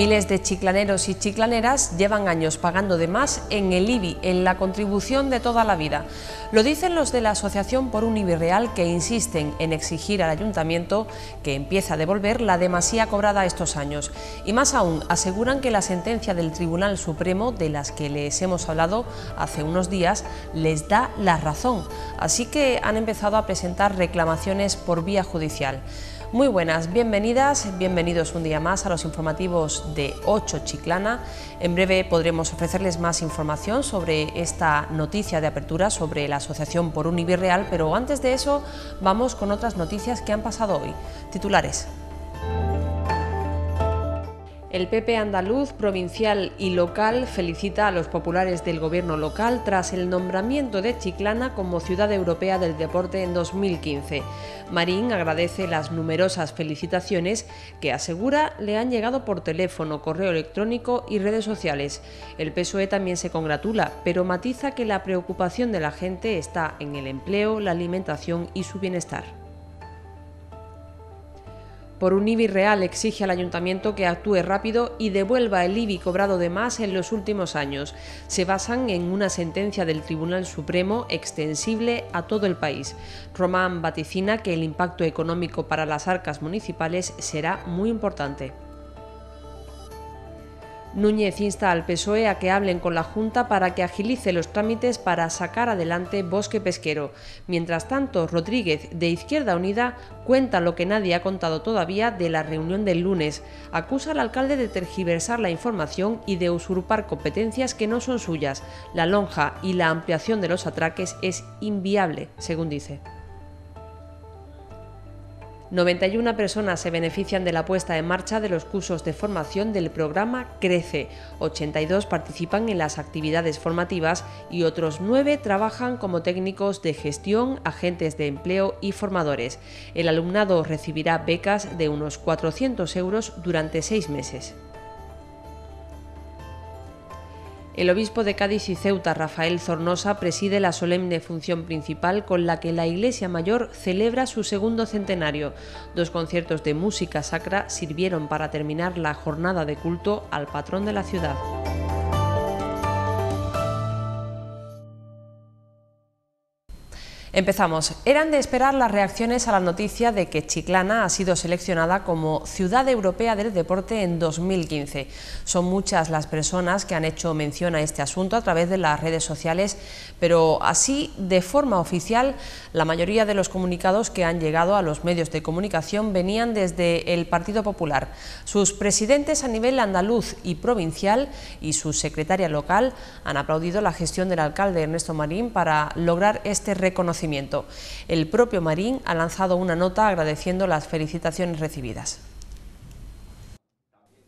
Miles de chiclaneros y chiclaneras llevan años pagando de más en el IBI, en la contribución de toda la vida. Lo dicen los de la Asociación por un IBI Real que insisten en exigir al Ayuntamiento que empiece a devolver la demasía cobrada estos años. Y más aún, aseguran que la sentencia del Tribunal Supremo, de las que les hemos hablado hace unos días, les da la razón. Así que han empezado a presentar reclamaciones por vía judicial. Muy buenas, bienvenidas, bienvenidos un día más a los informativos de 8 Chiclana. En breve podremos ofrecerles más información sobre esta noticia de apertura sobre la Asociación por un real, pero antes de eso vamos con otras noticias que han pasado hoy. Titulares. El PP andaluz, provincial y local felicita a los populares del gobierno local tras el nombramiento de Chiclana como Ciudad Europea del Deporte en 2015. Marín agradece las numerosas felicitaciones que asegura le han llegado por teléfono, correo electrónico y redes sociales. El PSOE también se congratula, pero matiza que la preocupación de la gente está en el empleo, la alimentación y su bienestar por un IBI real exige al ayuntamiento que actúe rápido y devuelva el IBI cobrado de más en los últimos años. Se basan en una sentencia del Tribunal Supremo extensible a todo el país. Román vaticina que el impacto económico para las arcas municipales será muy importante. Núñez insta al PSOE a que hablen con la Junta para que agilice los trámites para sacar adelante Bosque Pesquero. Mientras tanto, Rodríguez, de Izquierda Unida, cuenta lo que nadie ha contado todavía de la reunión del lunes. Acusa al alcalde de tergiversar la información y de usurpar competencias que no son suyas. La lonja y la ampliación de los atraques es inviable, según dice. 91 personas se benefician de la puesta en marcha de los cursos de formación del programa Crece, 82 participan en las actividades formativas y otros 9 trabajan como técnicos de gestión, agentes de empleo y formadores. El alumnado recibirá becas de unos 400 euros durante seis meses. El obispo de Cádiz y Ceuta, Rafael Zornosa, preside la solemne función principal con la que la Iglesia Mayor celebra su segundo centenario. Dos conciertos de música sacra sirvieron para terminar la jornada de culto al patrón de la ciudad. Empezamos. Eran de esperar las reacciones a la noticia de que Chiclana ha sido seleccionada como Ciudad Europea del Deporte en 2015. Son muchas las personas que han hecho mención a este asunto a través de las redes sociales, pero así, de forma oficial, la mayoría de los comunicados que han llegado a los medios de comunicación venían desde el Partido Popular. Sus presidentes a nivel andaluz y provincial y su secretaria local han aplaudido la gestión del alcalde Ernesto Marín para lograr este reconocimiento el propio Marín ha lanzado una nota agradeciendo las felicitaciones recibidas.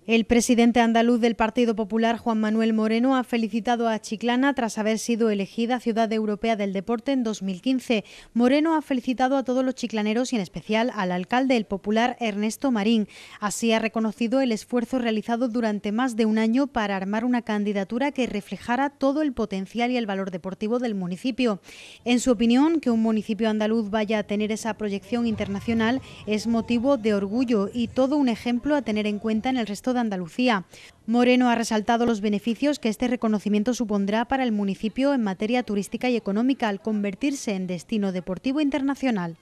El presidente andaluz del Partido Popular, Juan Manuel Moreno, ha felicitado a Chiclana tras haber sido elegida Ciudad Europea del Deporte en 2015. Moreno ha felicitado a todos los chiclaneros y en especial al alcalde el Popular, Ernesto Marín. Así ha reconocido el esfuerzo realizado durante más de un año para armar una candidatura que reflejara todo el potencial y el valor deportivo del municipio. En su opinión, que un municipio andaluz vaya a tener esa proyección internacional es motivo de orgullo y todo un ejemplo a tener en cuenta en el resto de Andalucía. Moreno ha resaltado los beneficios que este reconocimiento supondrá para el municipio en materia turística y económica al convertirse en destino deportivo internacional.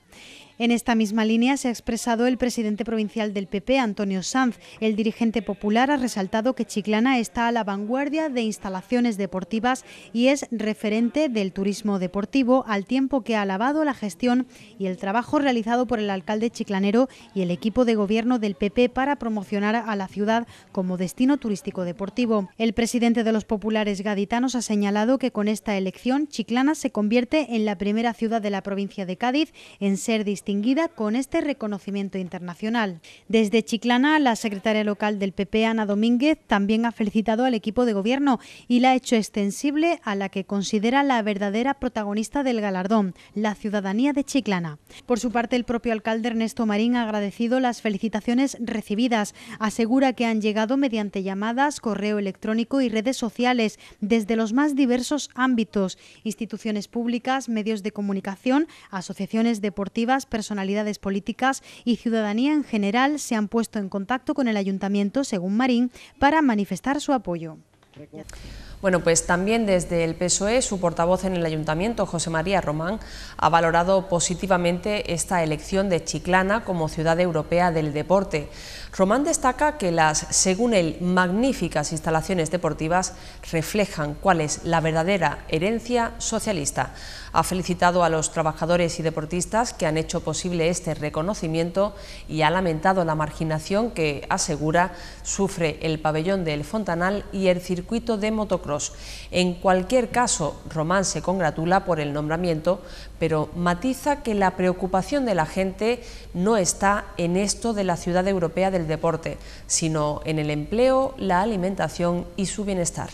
En esta misma línea se ha expresado el presidente provincial del PP, Antonio Sanz. El dirigente popular ha resaltado que Chiclana está a la vanguardia de instalaciones deportivas y es referente del turismo deportivo, al tiempo que ha alabado la gestión y el trabajo realizado por el alcalde chiclanero y el equipo de gobierno del PP para promocionar a la ciudad como destino turístico turístico deportivo. El presidente de los populares gaditanos ha señalado que con esta elección Chiclana se convierte en la primera ciudad de la provincia de Cádiz en ser distinguida con este reconocimiento internacional. Desde Chiclana, la secretaria local del PP, Ana Domínguez, también ha felicitado al equipo de gobierno y la ha hecho extensible a la que considera la verdadera protagonista del galardón, la ciudadanía de Chiclana. Por su parte, el propio alcalde Ernesto Marín ha agradecido las felicitaciones recibidas. Asegura que han llegado mediante llamadas correo electrónico y redes sociales desde los más diversos ámbitos, instituciones públicas, medios de comunicación, asociaciones deportivas, personalidades políticas y ciudadanía en general se han puesto en contacto con el ayuntamiento, según Marín, para manifestar su apoyo. Bueno, pues también desde el PSOE, su portavoz en el Ayuntamiento, José María Román, ha valorado positivamente esta elección de Chiclana como ciudad europea del deporte. Román destaca que las, según él, magníficas instalaciones deportivas reflejan cuál es la verdadera herencia socialista. Ha felicitado a los trabajadores y deportistas que han hecho posible este reconocimiento y ha lamentado la marginación que, asegura, sufre el pabellón del Fontanal y el circuito de motocross. En cualquier caso, Román se congratula por el nombramiento, pero matiza que la preocupación de la gente no está en esto de la Ciudad Europea del Deporte, sino en el empleo, la alimentación y su bienestar.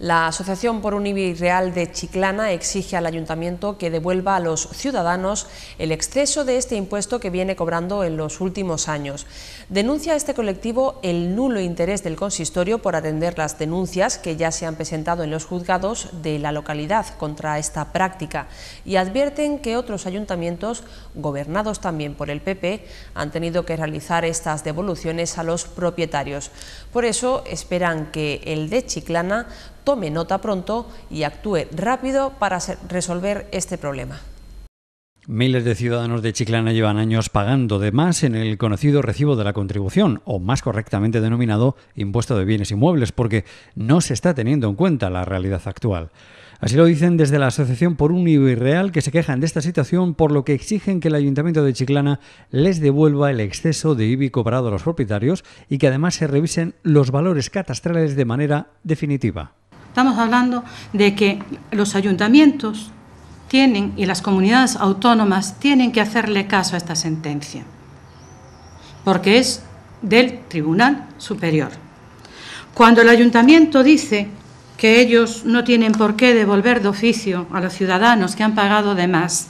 La Asociación por un IBI Real de Chiclana exige al Ayuntamiento que devuelva a los ciudadanos el exceso de este impuesto que viene cobrando en los últimos años. Denuncia este colectivo el nulo interés del consistorio por atender las denuncias que ya se han presentado en los juzgados de la localidad contra esta práctica y advierten que otros ayuntamientos, gobernados también por el PP, han tenido que realizar estas devoluciones a los propietarios. Por eso esperan que el de Chiclana tome nota pronto y actúe rápido para resolver este problema. Miles de ciudadanos de Chiclana llevan años pagando de más en el conocido recibo de la contribución, o más correctamente denominado impuesto de bienes inmuebles, porque no se está teniendo en cuenta la realidad actual. Así lo dicen desde la Asociación por un Real, que se quejan de esta situación, por lo que exigen que el Ayuntamiento de Chiclana les devuelva el exceso de IBI cobrado a los propietarios y que además se revisen los valores catastrales de manera definitiva. Estamos hablando de que los ayuntamientos tienen y las comunidades autónomas tienen que hacerle caso a esta sentencia, porque es del Tribunal Superior. Cuando el ayuntamiento dice que ellos no tienen por qué devolver de oficio a los ciudadanos que han pagado de más,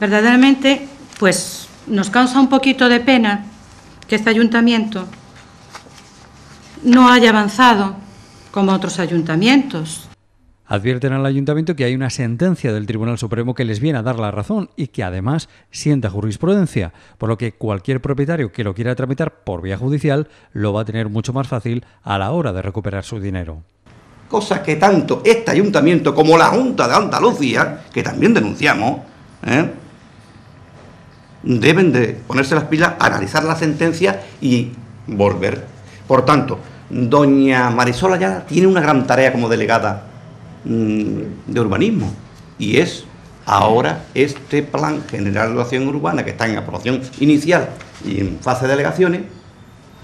verdaderamente pues nos causa un poquito de pena que este ayuntamiento no haya avanzado como otros ayuntamientos. Advierten al ayuntamiento que hay una sentencia del Tribunal Supremo que les viene a dar la razón y que además sienta jurisprudencia, por lo que cualquier propietario que lo quiera tramitar por vía judicial lo va a tener mucho más fácil a la hora de recuperar su dinero. Cosa que tanto este ayuntamiento como la Junta de Andalucía, que también denunciamos, ¿eh? deben de ponerse las pilas, analizar la sentencia y volver. Por tanto, Doña Marisola ya tiene una gran tarea como delegada mm, de urbanismo y es ahora este plan general de Educación urbana que está en aprobación inicial y en fase de delegaciones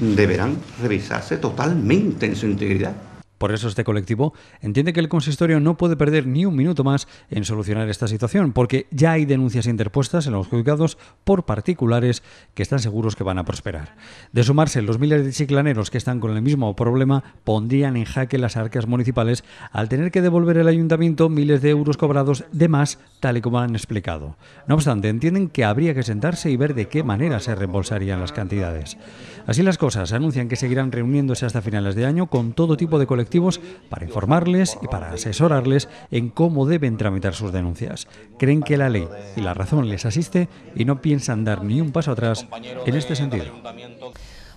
deberán revisarse totalmente en su integridad. Por eso este colectivo entiende que el consistorio no puede perder ni un minuto más en solucionar esta situación, porque ya hay denuncias interpuestas en los juzgados por particulares que están seguros que van a prosperar. De sumarse, los miles de chiclaneros que están con el mismo problema pondrían en jaque las arcas municipales al tener que devolver el ayuntamiento miles de euros cobrados de más, tal y como han explicado. No obstante, entienden que habría que sentarse y ver de qué manera se reembolsarían las cantidades. Así las cosas, anuncian que seguirán reuniéndose hasta finales de año con todo tipo de colectivos para informarles y para asesorarles en cómo deben tramitar sus denuncias. Creen que la ley y la razón les asiste y no piensan dar ni un paso atrás en este sentido.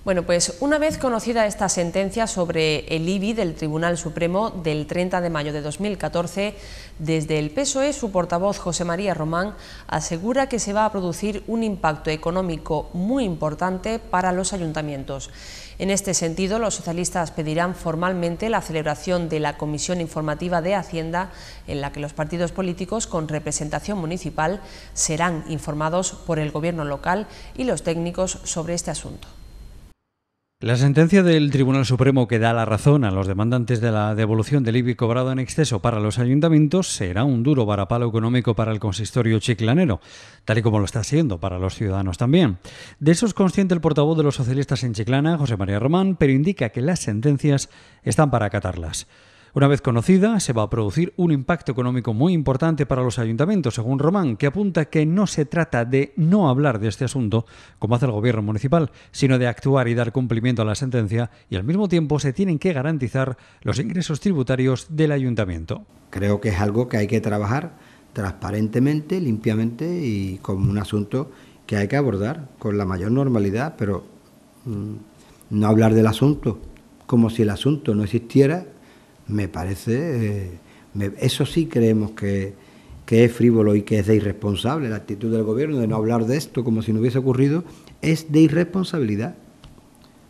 Bueno, pues una vez conocida esta sentencia sobre el IBI del Tribunal Supremo del 30 de mayo de 2014, desde el PSOE su portavoz José María Román asegura que se va a producir un impacto económico muy importante para los ayuntamientos. En este sentido, los socialistas pedirán formalmente la celebración de la Comisión Informativa de Hacienda, en la que los partidos políticos con representación municipal serán informados por el Gobierno local y los técnicos sobre este asunto. La sentencia del Tribunal Supremo que da la razón a los demandantes de la devolución del IBI cobrado en exceso para los ayuntamientos será un duro varapalo económico para el consistorio chiclanero, tal y como lo está siendo para los ciudadanos también. De eso es consciente el portavoz de los socialistas en Chiclana, José María Román, pero indica que las sentencias están para acatarlas. Una vez conocida, se va a producir un impacto económico muy importante para los ayuntamientos, según Román, que apunta que no se trata de no hablar de este asunto, como hace el gobierno municipal, sino de actuar y dar cumplimiento a la sentencia y al mismo tiempo se tienen que garantizar los ingresos tributarios del ayuntamiento. Creo que es algo que hay que trabajar transparentemente, limpiamente y como un asunto que hay que abordar con la mayor normalidad, pero mm, no hablar del asunto como si el asunto no existiera me parece, eh, eso sí creemos que, que es frívolo y que es de irresponsable. La actitud del gobierno de no hablar de esto como si no hubiese ocurrido es de irresponsabilidad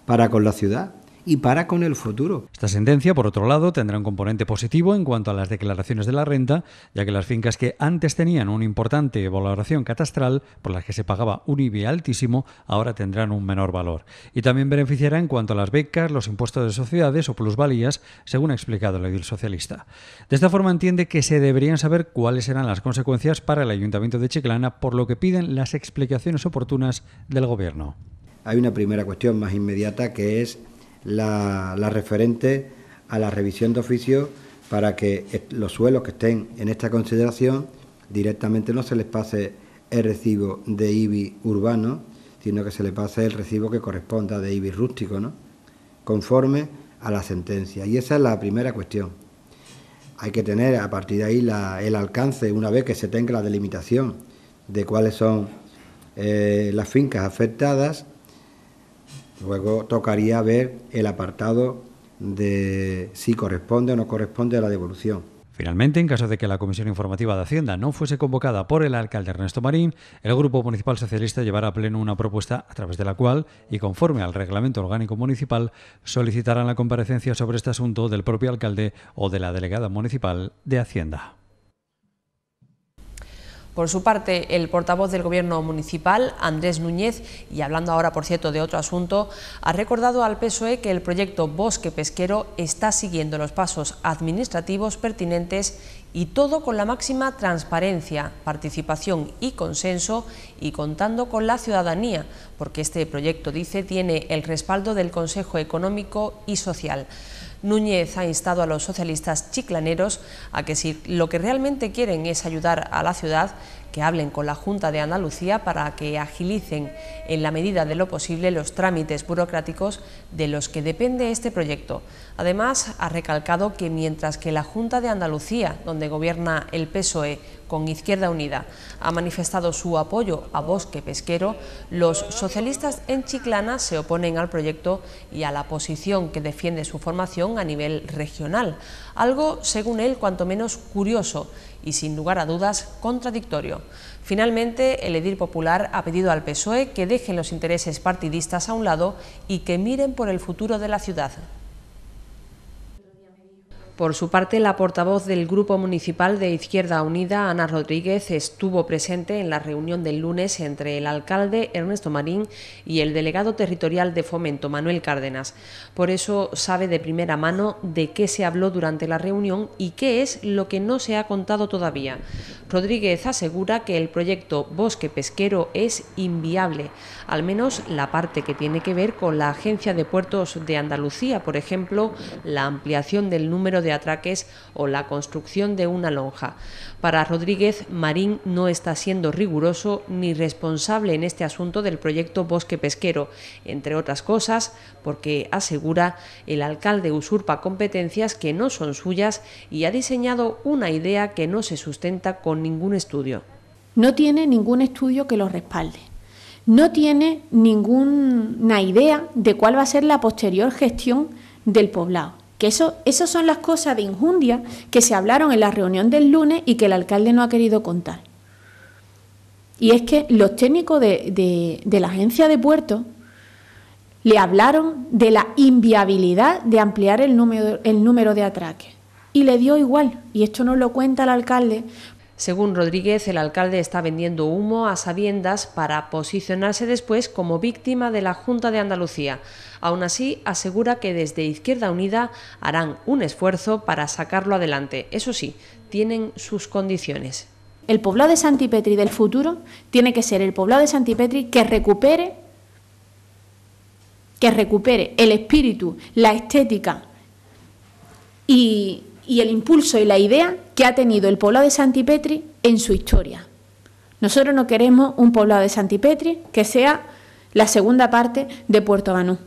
para con la ciudad y para con el futuro. Esta sentencia, por otro lado, tendrá un componente positivo en cuanto a las declaraciones de la renta, ya que las fincas que antes tenían una importante valoración catastral, por las que se pagaba un IBI altísimo, ahora tendrán un menor valor. Y también beneficiará en cuanto a las becas, los impuestos de sociedades o plusvalías, según ha explicado el edil socialista. De esta forma entiende que se deberían saber cuáles serán las consecuencias para el Ayuntamiento de Chiclana, por lo que piden las explicaciones oportunas del Gobierno. Hay una primera cuestión más inmediata que es la, referente a la revisión de oficio para que los suelos que estén en esta consideración directamente no se les pase el recibo de IBI urbano, sino que se le pase el recibo que corresponda de IBI rústico, ¿no? conforme a la sentencia. Y esa es la primera cuestión. Hay que tener a partir de ahí el alcance, una vez que se tenga la delimitación de cuáles son eh, las fincas afectadas, Luego tocaría ver el apartado de si corresponde o no corresponde a la devolución. Finalmente, en caso de que la Comisión Informativa de Hacienda no fuese convocada por el alcalde Ernesto Marín, el Grupo Municipal Socialista llevará a pleno una propuesta a través de la cual, y conforme al reglamento orgánico municipal, solicitarán la comparecencia sobre este asunto del propio alcalde o de la delegada municipal de Hacienda. Por su parte, el portavoz del Gobierno municipal, Andrés Núñez, y hablando ahora, por cierto, de otro asunto, ha recordado al PSOE que el proyecto Bosque Pesquero está siguiendo los pasos administrativos pertinentes y todo con la máxima transparencia, participación y consenso y contando con la ciudadanía, porque este proyecto, dice, tiene el respaldo del Consejo Económico y Social. Núñez ha instado a los socialistas chiclaneros a que si lo que realmente quieren es ayudar a la ciudad, que hablen con la Junta de Andalucía para que agilicen en la medida de lo posible los trámites burocráticos de los que depende este proyecto. Además, ha recalcado que mientras que la Junta de Andalucía, donde gobierna el PSOE, con Izquierda Unida ha manifestado su apoyo a Bosque Pesquero, los socialistas en Chiclana se oponen al proyecto y a la posición que defiende su formación a nivel regional, algo, según él, cuanto menos curioso y, sin lugar a dudas, contradictorio. Finalmente, el Edir popular ha pedido al PSOE que dejen los intereses partidistas a un lado y que miren por el futuro de la ciudad. Por su parte, la portavoz del Grupo Municipal de Izquierda Unida, Ana Rodríguez, estuvo presente en la reunión del lunes entre el alcalde Ernesto Marín y el delegado territorial de Fomento, Manuel Cárdenas. Por eso sabe de primera mano de qué se habló durante la reunión y qué es lo que no se ha contado todavía. Rodríguez asegura que el proyecto Bosque Pesquero es inviable al menos la parte que tiene que ver con la Agencia de Puertos de Andalucía, por ejemplo, la ampliación del número de atraques o la construcción de una lonja. Para Rodríguez, Marín no está siendo riguroso ni responsable en este asunto del proyecto Bosque Pesquero, entre otras cosas porque asegura el alcalde usurpa competencias que no son suyas y ha diseñado una idea que no se sustenta con ningún estudio. No tiene ningún estudio que lo respalde no tiene ninguna idea de cuál va a ser la posterior gestión del poblado. Que eso, esas son las cosas de injundia que se hablaron en la reunión del lunes y que el alcalde no ha querido contar. Y es que los técnicos de, la agencia de puertos le hablaron de la inviabilidad de ampliar el número, el número de atraques. Y le dio igual, y esto no lo cuenta el alcalde, según Rodríguez, el alcalde está vendiendo humo a sabiendas para posicionarse después como víctima de la Junta de Andalucía. Aún así, asegura que desde Izquierda Unida harán un esfuerzo para sacarlo adelante. Eso sí, tienen sus condiciones. El poblado de Santipetri del futuro tiene que ser el poblado de Santipetri que recupere que recupere el espíritu, la estética y y el impulso y la idea que ha tenido el poblado de Santipetri en su historia. Nosotros no queremos un poblado de Santipetri que sea la segunda parte de Puerto Banús.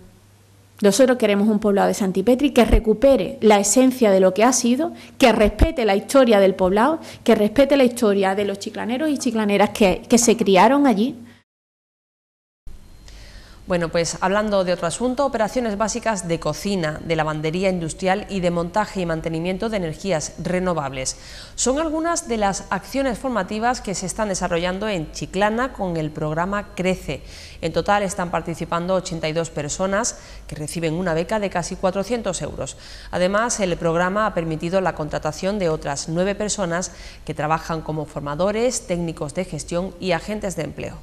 Nosotros queremos un poblado de Santipetri que recupere la esencia de lo que ha sido, que respete la historia del poblado, que respete la historia de los chiclaneros y chiclaneras que, que se criaron allí, bueno, pues hablando de otro asunto, operaciones básicas de cocina, de lavandería industrial y de montaje y mantenimiento de energías renovables. Son algunas de las acciones formativas que se están desarrollando en Chiclana con el programa Crece. En total están participando 82 personas que reciben una beca de casi 400 euros. Además, el programa ha permitido la contratación de otras nueve personas que trabajan como formadores, técnicos de gestión y agentes de empleo.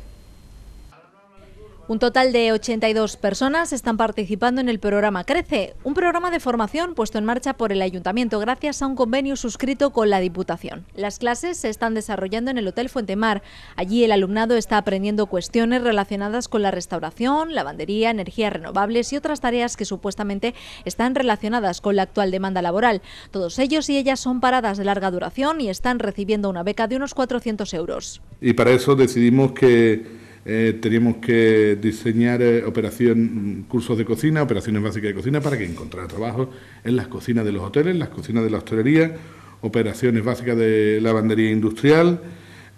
Un total de 82 personas están participando en el programa Crece, un programa de formación puesto en marcha por el Ayuntamiento gracias a un convenio suscrito con la Diputación. Las clases se están desarrollando en el Hotel Mar. Allí el alumnado está aprendiendo cuestiones relacionadas con la restauración, lavandería, energías renovables y otras tareas que supuestamente están relacionadas con la actual demanda laboral. Todos ellos y ellas son paradas de larga duración y están recibiendo una beca de unos 400 euros. Y para eso decidimos que eh, teníamos que diseñar eh, operación, mm, cursos de cocina, operaciones básicas de cocina para que encontrara trabajo en las cocinas de los hoteles, las cocinas de la hostelería, operaciones básicas de lavandería industrial,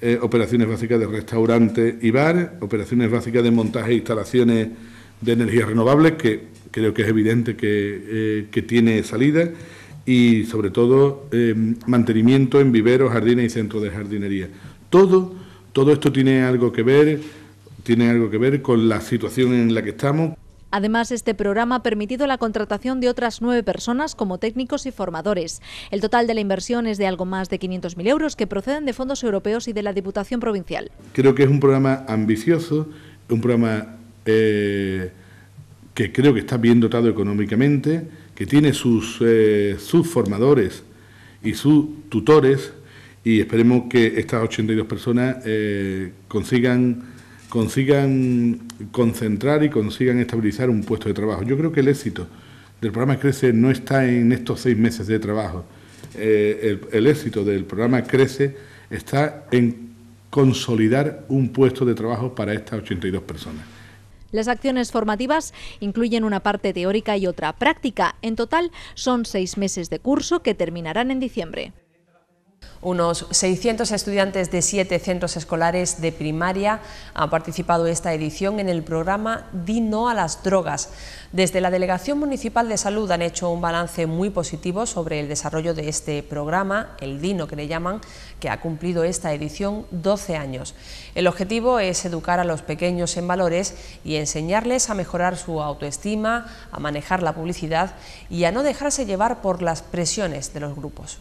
eh, operaciones básicas de restaurante y bar, operaciones básicas de montaje e instalaciones de energías renovables, que creo que es evidente que, eh, que tiene salida, y sobre todo mantenimiento en viveros, jardines y centros de jardinería. Todo, todo esto tiene algo que ver tiene algo que ver con la situación en la que estamos. Además, este programa ha permitido la contratación de otras nueve personas como técnicos y formadores. El total de la inversión es de algo más de 500.000 euros que proceden de fondos europeos y de la Diputación Provincial. Creo que es un programa ambicioso, un programa eh, que creo que está bien dotado económicamente, que tiene sus, eh, formadores y sus tutores y esperemos que estas 82 personas eh, consigan consigan concentrar y consigan estabilizar un puesto de trabajo. Yo creo que el éxito del programa Crece no está en estos seis meses de trabajo. Eh, el, el éxito del programa Crece está en consolidar un puesto de trabajo para estas 82 personas. Las acciones formativas incluyen una parte teórica y otra práctica. En total son seis meses de curso que terminarán en diciembre. Unos 600 estudiantes de siete centros escolares de primaria han participado esta edición en el programa Dino a las drogas. Desde la Delegación Municipal de Salud han hecho un balance muy positivo sobre el desarrollo de este programa, el DINO que le llaman, que ha cumplido esta edición 12 años. El objetivo es educar a los pequeños en valores y enseñarles a mejorar su autoestima, a manejar la publicidad y a no dejarse llevar por las presiones de los grupos.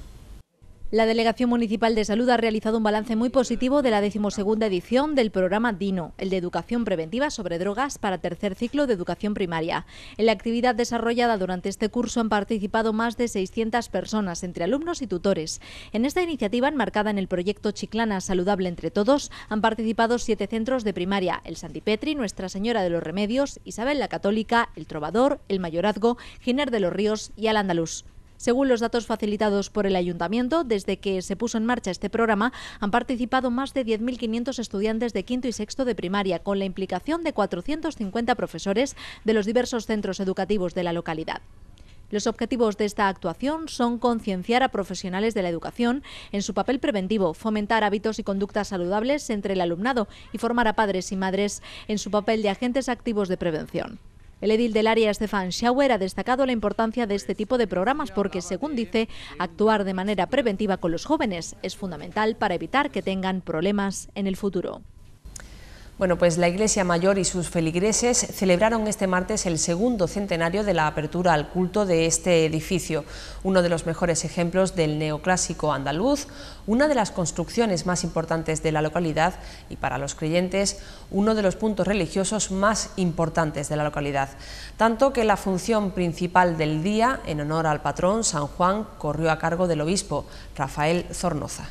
La Delegación Municipal de Salud ha realizado un balance muy positivo de la decimosegunda edición del programa DINO, el de Educación Preventiva sobre Drogas para tercer ciclo de educación primaria. En la actividad desarrollada durante este curso han participado más de 600 personas, entre alumnos y tutores. En esta iniciativa, enmarcada en el proyecto Chiclana Saludable entre Todos, han participado siete centros de primaria, el Santipetri, Nuestra Señora de los Remedios, Isabel la Católica, el Trovador, el Mayorazgo, Giner de los Ríos y al Andaluz. Según los datos facilitados por el ayuntamiento, desde que se puso en marcha este programa han participado más de 10.500 estudiantes de quinto y sexto de primaria, con la implicación de 450 profesores de los diversos centros educativos de la localidad. Los objetivos de esta actuación son concienciar a profesionales de la educación en su papel preventivo, fomentar hábitos y conductas saludables entre el alumnado y formar a padres y madres en su papel de agentes activos de prevención. El edil del área, Stefan Schauer, ha destacado la importancia de este tipo de programas porque, según dice, actuar de manera preventiva con los jóvenes es fundamental para evitar que tengan problemas en el futuro. Bueno, pues la Iglesia Mayor y sus feligreses celebraron este martes el segundo centenario de la apertura al culto de este edificio, uno de los mejores ejemplos del neoclásico andaluz, una de las construcciones más importantes de la localidad y para los creyentes uno de los puntos religiosos más importantes de la localidad, tanto que la función principal del día en honor al patrón San Juan corrió a cargo del obispo Rafael Zornoza.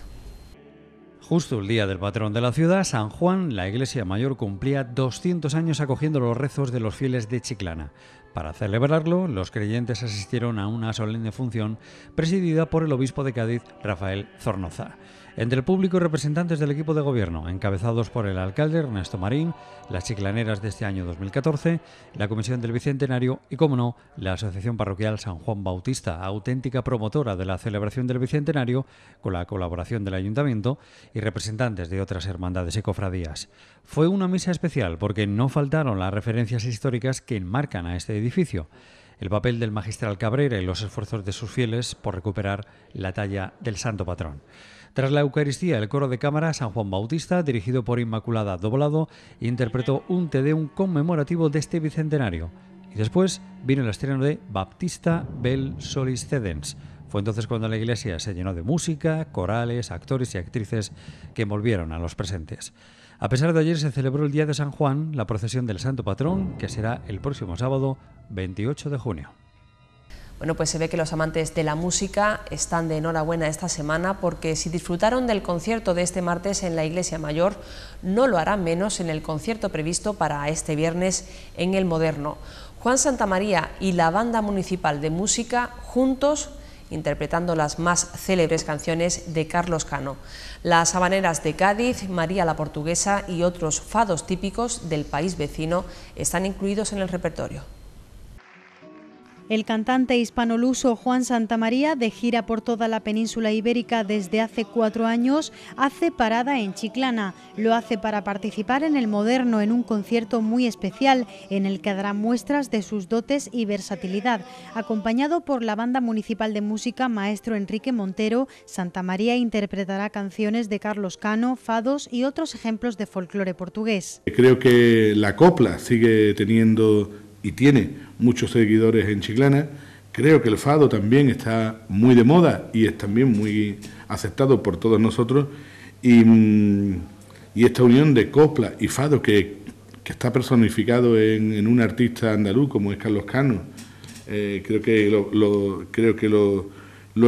Justo el día del patrón de la ciudad, San Juan, la iglesia mayor cumplía 200 años acogiendo los rezos de los fieles de Chiclana. Para celebrarlo, los creyentes asistieron a una solemne función presidida por el obispo de Cádiz, Rafael Zornoza. Entre el público y representantes del equipo de gobierno, encabezados por el alcalde Ernesto Marín, las chiclaneras de este año 2014, la Comisión del Bicentenario y, como no, la Asociación Parroquial San Juan Bautista, auténtica promotora de la celebración del Bicentenario, con la colaboración del Ayuntamiento y representantes de otras hermandades y cofradías. Fue una misa especial porque no faltaron las referencias históricas que enmarcan a este edificio el papel del magistral Cabrera y los esfuerzos de sus fieles por recuperar la talla del santo patrón. Tras la Eucaristía, el coro de cámara San Juan Bautista, dirigido por Inmaculada Doblado, interpretó un tedeum conmemorativo de este bicentenario. Y después vino el estreno de Baptista Bell Solis Cedens. Fue entonces cuando la iglesia se llenó de música, corales, actores y actrices que volvieron a los presentes. A pesar de ayer se celebró el Día de San Juan, la procesión del Santo Patrón, que será el próximo sábado 28 de junio. Bueno, pues se ve que los amantes de la música están de enhorabuena esta semana porque si disfrutaron del concierto de este martes en la Iglesia Mayor, no lo harán menos en el concierto previsto para este viernes en el Moderno. Juan Santamaría y la Banda Municipal de Música juntos interpretando las más célebres canciones de Carlos Cano, las habaneras de Cádiz, María la Portuguesa y otros fados típicos del país vecino están incluidos en el repertorio. El cantante hispanoluso Juan Santa María, de gira por toda la península ibérica desde hace cuatro años, hace parada en Chiclana. Lo hace para participar en el Moderno en un concierto muy especial en el que dará muestras de sus dotes y versatilidad, acompañado por la banda municipal de música Maestro Enrique Montero. Santa María interpretará canciones de Carlos Cano, fados y otros ejemplos de folclore portugués. Creo que la copla sigue teniendo y tiene muchos seguidores en Chiclana. Creo que el fado también está muy de moda y es también muy aceptado por todos nosotros. Y, mm, esta unión de copla y fado que, que está personificado en, un artista andaluz como es Carlos Cano, eh, creo que, lo, creo que lo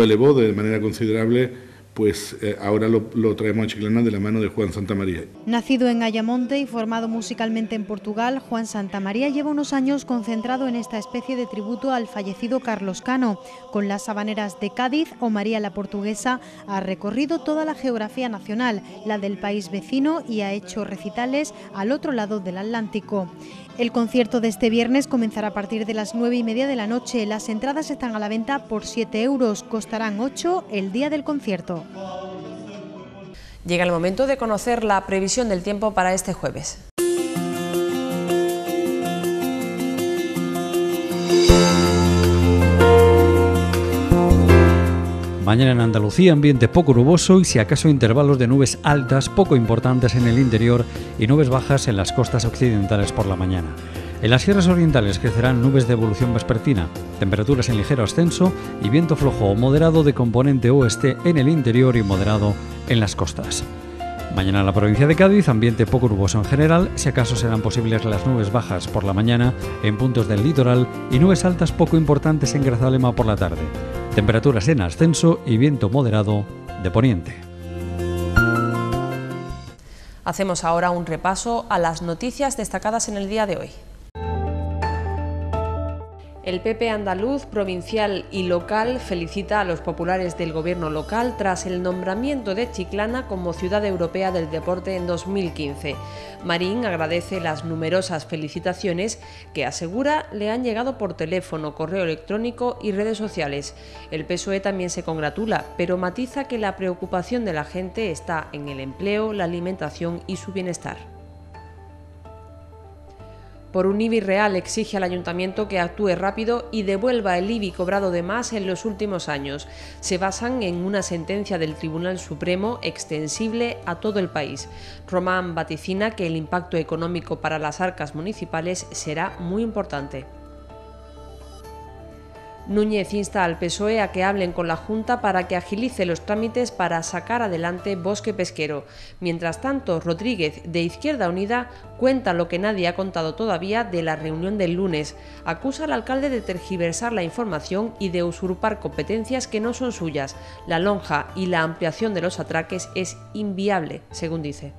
elevó de manera considerable pues eh, ahora lo, traemos a Chiclana de la mano de Juan Santa María. Nacido en Ayamonte y formado musicalmente en Portugal, Juan Santa María lleva unos años concentrado en esta especie de tributo al fallecido Carlos Cano. Con las habaneras de Cádiz o María la Portuguesa ha recorrido toda la geografía nacional, la del país vecino y ha hecho recitales al otro lado del Atlántico. El concierto de este viernes comenzará a partir de las 9 y media de la noche. Las entradas están a la venta por 7 euros, costarán 8 el día del concierto. Llega el momento de conocer la previsión del tiempo para este jueves. mañana en Andalucía, ambiente poco nuboso y si acaso intervalos de nubes altas poco importantes en el interior y nubes bajas en las costas occidentales por la mañana. En las sierras orientales crecerán nubes de evolución vespertina, temperaturas en ligero ascenso y viento flojo o moderado de componente oeste en el interior y moderado en las costas. Mañana en la provincia de Cádiz, ambiente poco nuboso en general, si acaso serán posibles las nubes bajas por la mañana en puntos del litoral y nubes altas poco importantes en Grazalema por la tarde. Temperaturas en ascenso y viento moderado de poniente. Hacemos ahora un repaso a las noticias destacadas en el día de hoy. El PP andaluz, provincial y local felicita a los populares del gobierno local tras el nombramiento de Chiclana como Ciudad Europea del Deporte en 2015. Marín agradece las numerosas felicitaciones que asegura le han llegado por teléfono, correo electrónico y redes sociales. El PSOE también se congratula, pero matiza que la preocupación de la gente está en el empleo, la alimentación y su bienestar por un IBI real exige al ayuntamiento que actúe rápido y devuelva el IBI cobrado de más en los últimos años. Se basan en una sentencia del Tribunal Supremo extensible a todo el país. Román vaticina que el impacto económico para las arcas municipales será muy importante. Núñez insta al PSOE a que hablen con la Junta para que agilice los trámites para sacar adelante Bosque Pesquero. Mientras tanto, Rodríguez, de Izquierda Unida, cuenta lo que nadie ha contado todavía de la reunión del lunes. Acusa al alcalde de tergiversar la información y de usurpar competencias que no son suyas. La lonja y la ampliación de los atraques es inviable, según dice.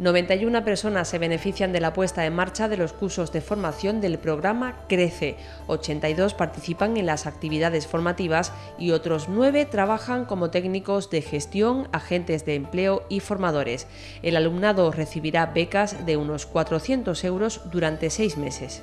91 personas se benefician de la puesta en marcha de los cursos de formación del programa Crece, 82 participan en las actividades formativas y otros 9 trabajan como técnicos de gestión, agentes de empleo y formadores. El alumnado recibirá becas de unos 400 euros durante seis meses.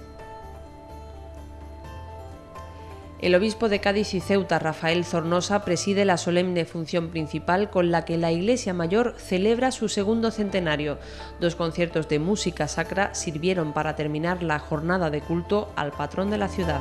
El obispo de Cádiz y Ceuta, Rafael Zornosa, preside la solemne función principal con la que la Iglesia Mayor celebra su segundo centenario. Dos conciertos de música sacra sirvieron para terminar la jornada de culto al patrón de la ciudad.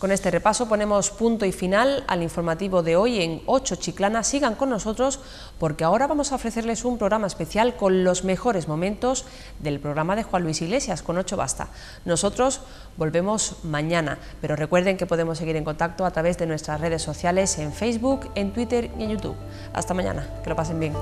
Con este repaso ponemos punto y final al informativo de hoy en 8 Chiclana. Sigan con nosotros porque ahora vamos a ofrecerles un programa especial con los mejores momentos del programa de Juan Luis Iglesias con 8 Basta. Nosotros volvemos mañana, pero recuerden que podemos seguir en contacto a través de nuestras redes sociales en Facebook, en Twitter y en YouTube. Hasta mañana, que lo pasen bien.